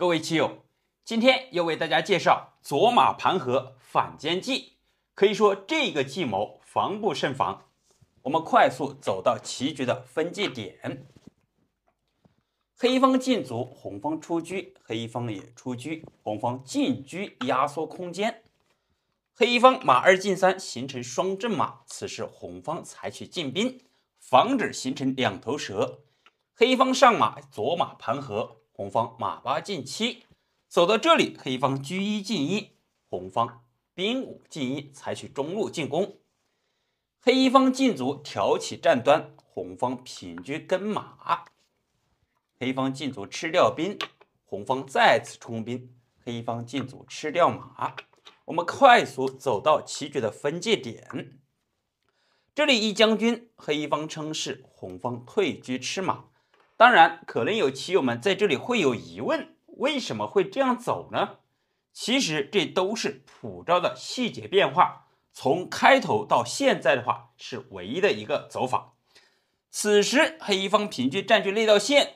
各位棋友，今天又为大家介绍左马盘河反间计。可以说这个计谋防不胜防。我们快速走到棋局的分界点。黑方进卒，红方出车，黑方也出车，红方进车压缩空间。黑方马二进三形成双阵马，此时红方采取进兵，防止形成两头蛇。黑方上马左马盘河。红方马八进七，走到这里，黑方车一进一，红方兵五进一，采取中路进攻。黑方进卒挑起战端，红方平车跟马。黑方进卒吃掉兵，红方再次冲兵。黑方进卒吃掉马。我们快速走到棋局的分界点。这里一将军，黑方称是红方退车吃马。当然，可能有棋友们在这里会有疑问，为什么会这样走呢？其实这都是普招的细节变化，从开头到现在的话是唯一的一个走法。此时黑方平车占据那道线，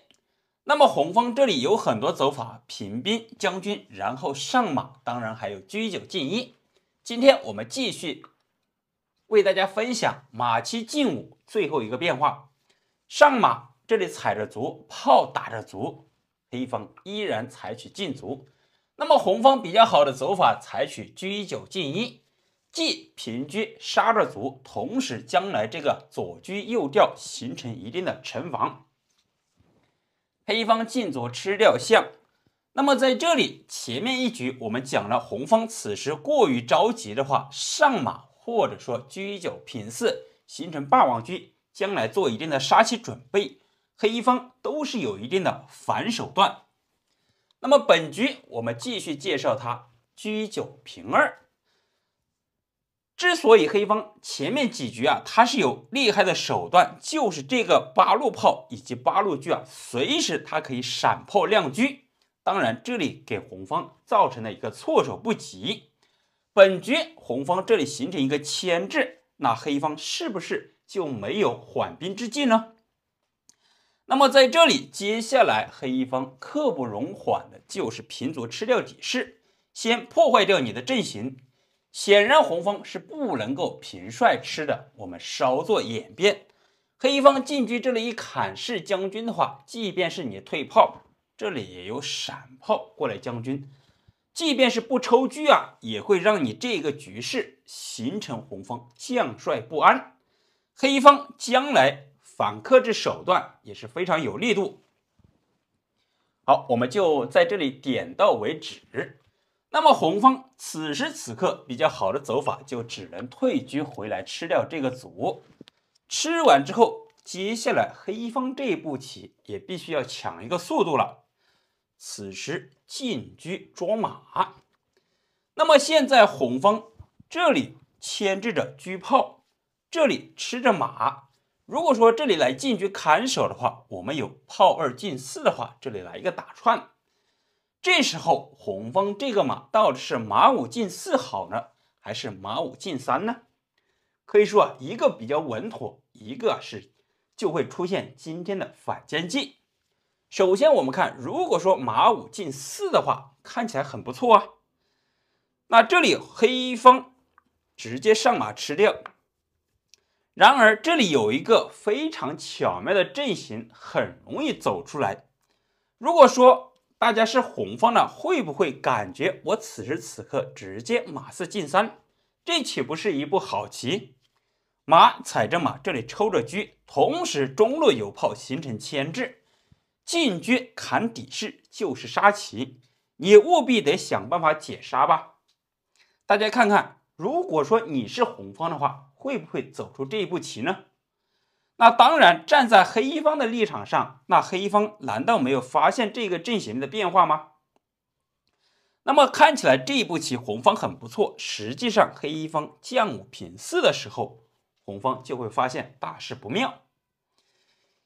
那么红方这里有很多走法：平兵、将军，然后上马，当然还有车九进一。今天我们继续为大家分享马七进五最后一个变化，上马。这里踩着卒，炮打着卒，黑方依然采取进卒。那么红方比较好的走法，采取居九进一，即平车杀着卒，同时将来这个左车右调形成一定的城防。黑方进卒吃掉象。那么在这里前面一局我们讲了，红方此时过于着急的话，上马或者说居九平四，形成霸王车，将来做一定的杀棋准备。黑方都是有一定的反手段，那么本局我们继续介绍它。居九平二，之所以黑方前面几局啊，它是有厉害的手段，就是这个八路炮以及八路车啊，随时它可以闪破亮车。当然，这里给红方造成了一个措手不及。本局红方这里形成一个牵制，那黑方是不是就没有缓兵之计呢？那么在这里，接下来黑方刻不容缓的就是平卒吃掉底士，先破坏掉你的阵型。显然红方是不能够平帅吃的。我们稍作演变，黑方进居这里一砍士将军的话，即便是你退炮，这里也有闪炮过来将军。即便是不抽车啊，也会让你这个局势形成红方将帅不安。黑方将来。反克制手段也是非常有力度。好，我们就在这里点到为止。那么红方此时此刻比较好的走法，就只能退车回来吃掉这个卒。吃完之后，接下来黑方这一步棋也必须要抢一个速度了。此时进车捉马。那么现在红方这里牵制着车炮，这里吃着马。如果说这里来进车砍手的话，我们有炮二进四的话，这里来一个打串。这时候红方这个马到底是马五进四好呢，还是马五进三呢？可以说啊，一个比较稳妥，一个是就会出现今天的反间计。首先我们看，如果说马五进四的话，看起来很不错啊。那这里黑方直接上马吃掉。然而，这里有一个非常巧妙的阵型，很容易走出来。如果说大家是红方呢，会不会感觉我此时此刻直接马四进三，这岂不是一步好棋？马踩着马，这里抽着车，同时中路有炮形成牵制，进车砍底士就是杀棋，你务必得想办法解杀吧。大家看看，如果说你是红方的话。会不会走出这一步棋呢？那当然，站在黑方的立场上，那黑方难道没有发现这个阵型的变化吗？那么看起来这一步棋红方很不错，实际上黑方将五平四的时候，红方就会发现大事不妙，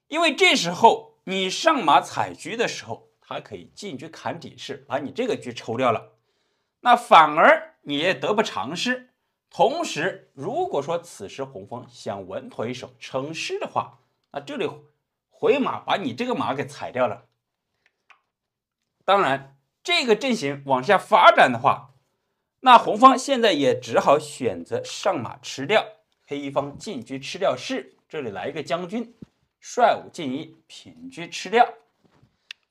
因为这时候你上马踩车的时候，他可以进车砍底士，把你这个车抽掉了，那反而你也得不偿失。同时，如果说此时红方想稳妥一手称势的话，那这里回马把你这个马给踩掉了。当然，这个阵型往下发展的话，那红方现在也只好选择上马吃掉黑方进车吃掉士，这里来一个将军，帅五进一，平车吃掉。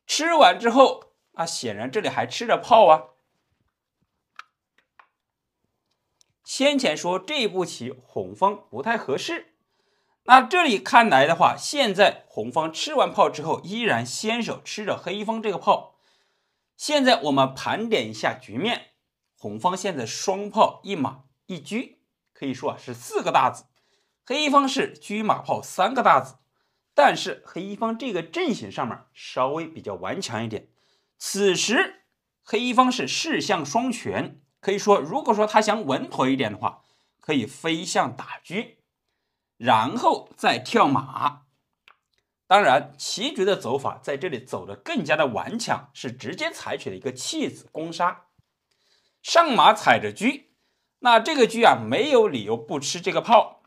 吃完之后，啊，显然这里还吃着炮啊。先前说这步棋红方不太合适，那这里看来的话，现在红方吃完炮之后，依然先手吃着黑方这个炮。现在我们盘点一下局面，红方现在双炮一马一车，可以说啊是四个大子。黑方是车马炮三个大子，但是黑方这个阵型上面稍微比较顽强一点。此时黑方是士象双全。可以说，如果说他想稳妥一点的话，可以飞象打车，然后再跳马。当然，棋局的走法在这里走的更加的顽强，是直接采取了一个弃子攻杀，上马踩着车，那这个车啊没有理由不吃这个炮，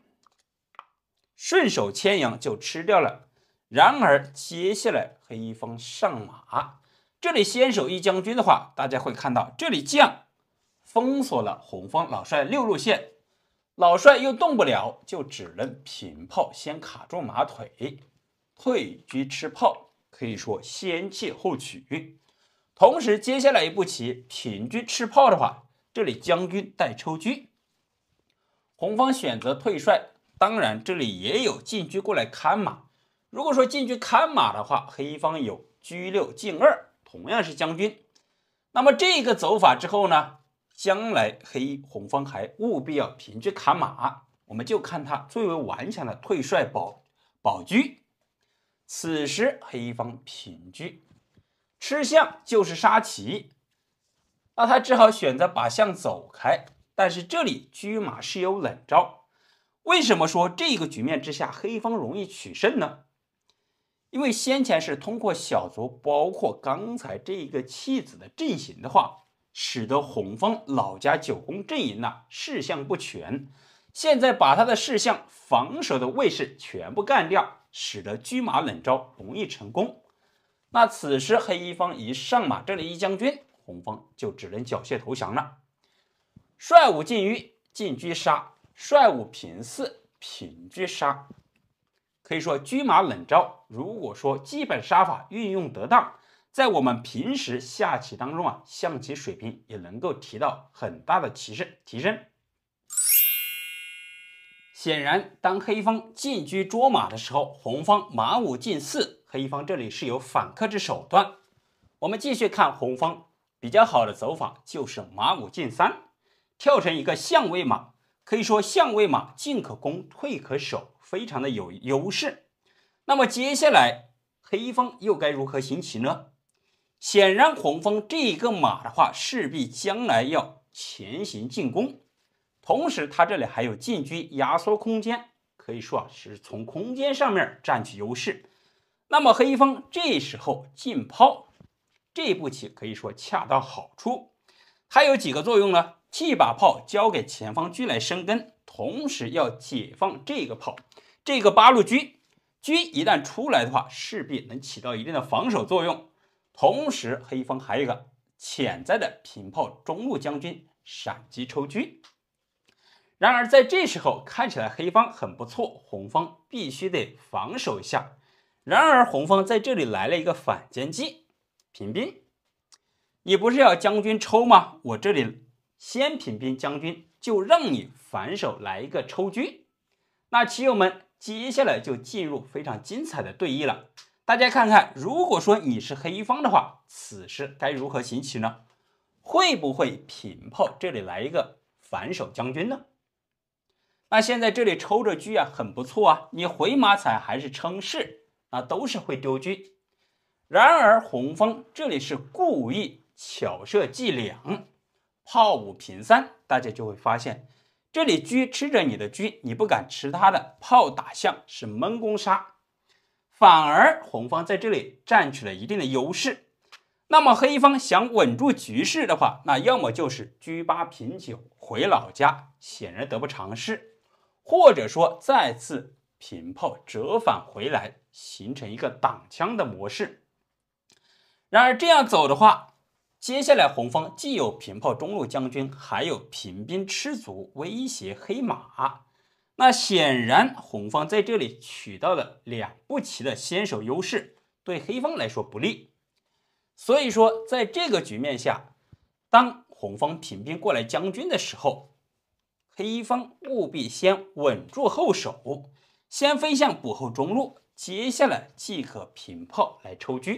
顺手牵羊就吃掉了。然而，接下来黑方上马，这里先手一将军的话，大家会看到这里将。封锁了红方老帅六路线，老帅又动不了，就只能平炮先卡住马腿，退车吃炮，可以说先弃后取。同时，接下来一步棋平车吃炮的话，这里将军带抽车，红方选择退帅。当然，这里也有进车过来看马。如果说进去看马的话，黑方有车六进二，同样是将军。那么这个走法之后呢？将来黑红方还务必要平车卡马，我们就看他最为顽强的退帅保保车。此时黑方平车吃象就是杀棋，那他只好选择把象走开。但是这里车马是有冷招，为什么说这个局面之下黑方容易取胜呢？因为先前是通过小卒，包括刚才这一个弃子的阵型的话。使得红方老家九宫阵营呐事项不全，现在把他的事项防守的卫士全部干掉，使得车马冷招容易成功。那此时黑一方一上马这里一将军，红方就只能缴械投降了。帅五进一，进车杀；帅五平四，平车杀。可以说车马冷招，如果说基本杀法运用得当。在我们平时下棋当中啊，象棋水平也能够提到很大的提升。提升。显然，当黑方进车捉马的时候，红方马五进四，黑方这里是有反克制手段。我们继续看红方比较好的走法就是马五进三，跳成一个象位马，可以说象位马进可攻，退可守，非常的有优势。那么接下来黑方又该如何行棋呢？显然，红方这一个马的话，势必将来要前行进攻，同时他这里还有进车压缩空间，可以说啊是从空间上面占据优势。那么黑方这时候进炮这步棋可以说恰到好处，还有几个作用呢？既把炮交给前方车来生根，同时要解放这个炮，这个八路车车一旦出来的话，势必能起到一定的防守作用。同时，黑方还有一个潜在的平炮中路将军闪击抽车。然而，在这时候看起来黑方很不错，红方必须得防守一下。然而，红方在这里来了一个反间计，平兵。你不是要将军抽吗？我这里先平兵将军，就让你反手来一个抽车。那棋友们，接下来就进入非常精彩的对弈了。大家看看，如果说你是黑方的话，此时该如何行棋呢？会不会平炮这里来一个反手将军呢？那现在这里抽着车啊，很不错啊。你回马踩还是称势啊，都是会丢车。然而红方这里是故意巧设伎俩，炮五平三，大家就会发现这里车吃着你的车，你不敢吃他的炮打象是闷攻杀。反而红方在这里占取了一定的优势，那么黑方想稳住局势的话，那要么就是居八平九回老家，显然得不偿失；或者说再次平炮折返回来，形成一个挡枪的模式。然而这样走的话，接下来红方既有平炮中路将军，还有平兵吃卒威胁黑马。那显然红方在这里取到了两步棋的先手优势，对黑方来说不利。所以说，在这个局面下，当红方平兵过来将军的时候，黑方务必先稳住后手，先飞象补后中路，接下来即可平炮来抽车。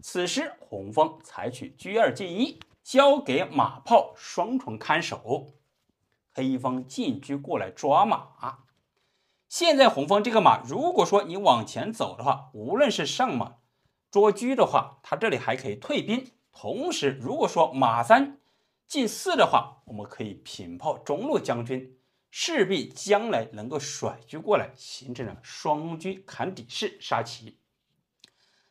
此时红方采取车二进一，交给马炮双重看守。黑方进车过来抓马，现在红方这个马，如果说你往前走的话，无论是上马捉车的话，它这里还可以退兵。同时，如果说马三进四的话，我们可以平炮中路将军，势必将来能够甩车过来，形成了双车砍底式杀棋。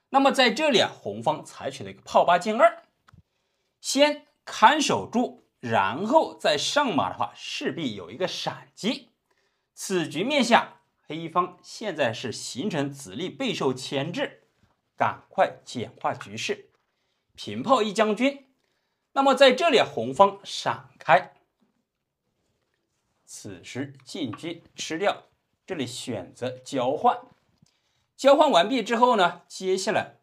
那么在这里啊，红方采取了一个炮八进二，先看守住。然后再上马的话，势必有一个闪击。此局面下，黑方现在是形成子力备受牵制，赶快简化局势，平炮一将军。那么在这里，红方闪开，此时进军吃掉这里，选择交换。交换完毕之后呢，接下来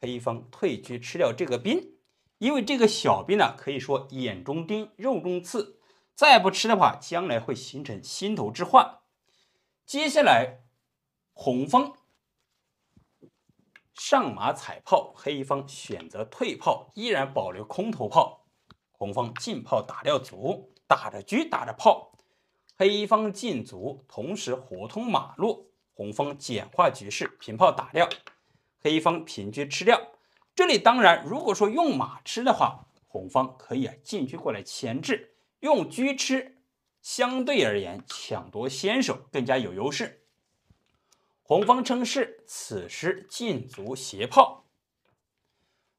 黑方退车吃掉这个兵。因为这个小兵呢，可以说眼中钉、肉中刺，再不吃的话，将来会形成心头之患。接下来，红方上马踩炮，黑方选择退炮，依然保留空头炮。红方进炮打掉卒，打着车，打着炮。黑方进卒，同时活通马路。红方简化局势，平炮打掉，黑方平车吃掉。这里当然，如果说用马吃的话，红方可以啊进去过来牵制；用车吃，相对而言抢夺先手更加有优势。红方称是，此时进足斜炮。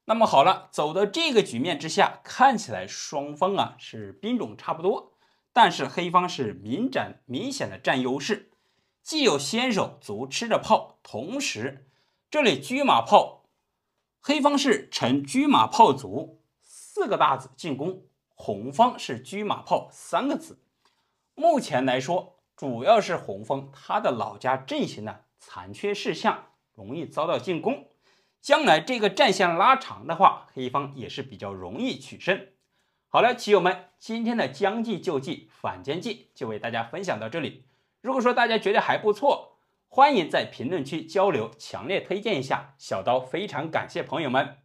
那么好了，走到这个局面之下，看起来双方啊是兵种差不多，但是黑方是明展明显的占优势，既有先手卒吃着炮，同时这里车马炮。黑方是乘车马炮卒四个大子进攻，红方是车马炮三个子。目前来说，主要是红方他的老家阵型呢残缺事项，容易遭到进攻。将来这个战线拉长的话，黑方也是比较容易取胜。好了，棋友们，今天的将计就计反间计就为大家分享到这里。如果说大家觉得还不错。欢迎在评论区交流，强烈推荐一下小刀，非常感谢朋友们。